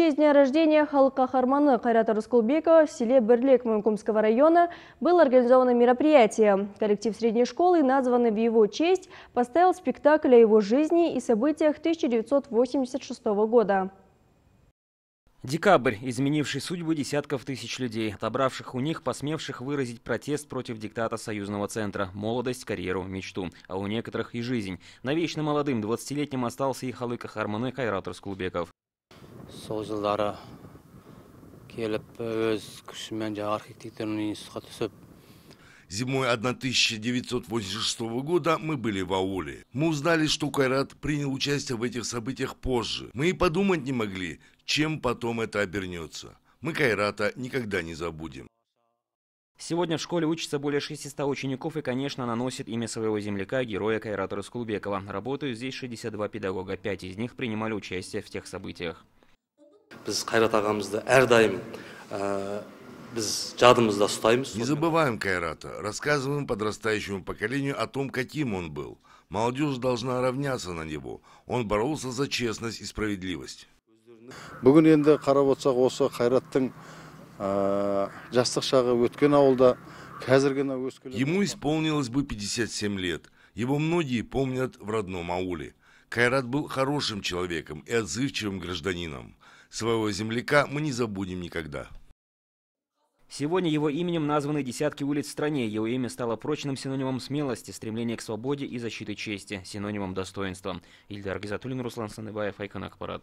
честь дня рождения халк-кахарманы Кайрата Рускулбекова в селе Берлик Мункумского района было организовано мероприятие. Коллектив средней школы, названный в его честь, поставил спектакль о его жизни и событиях 1986 года. Декабрь, изменивший судьбу десятков тысяч людей, отобравших у них, посмевших выразить протест против диктата союзного центра, молодость, карьеру, мечту, а у некоторых и жизнь. Навечно молодым 20-летним остался и Халыка Харманы Кайратор Скулбеков сол жылдары келіп өз күшіммен жаңағы архитектурный институтқа түсіп Зимой 1986 года мы были в ауле. Мы узнали, что Кайрат принял участие в этих событиях позже. Мы и подумать не могли, чем потом это обернется. Мы Кайрата никогда не забудем. Сегодня в школе учатся более 600 учеников и, конечно, наносит имя своего земляка, героя Кайрата Раскулбекова. Работают здесь 62 педагога, 5 из них принимали участие в тех событиях біз қайрат ағамызды әрдайым э, біз жадымызда ұстаймыз не забываем кайрата рассказываем подрастающему поколению о том каким он был молодежь должна равняться на него он боролся за честность и справедливость бүгін енді қарап отырсақ осы қайраттың ә, э, жастық шағы өткен ауылда қазіргі ему исполнилось бы 57 лет его многие помнят в родном ауле кайрат был хорошим человеком и отзывчивым гражданином Своего земляка мы не забудем никогда. Сегодня его именем названы десятки улиц в стране. Его имя стало прочным синонимом смелости, стремления к свободе и защиты чести, синонимом достоинства. Ильдар Гизатуллин, Руслан Саныбаев, Айкон Акпарат.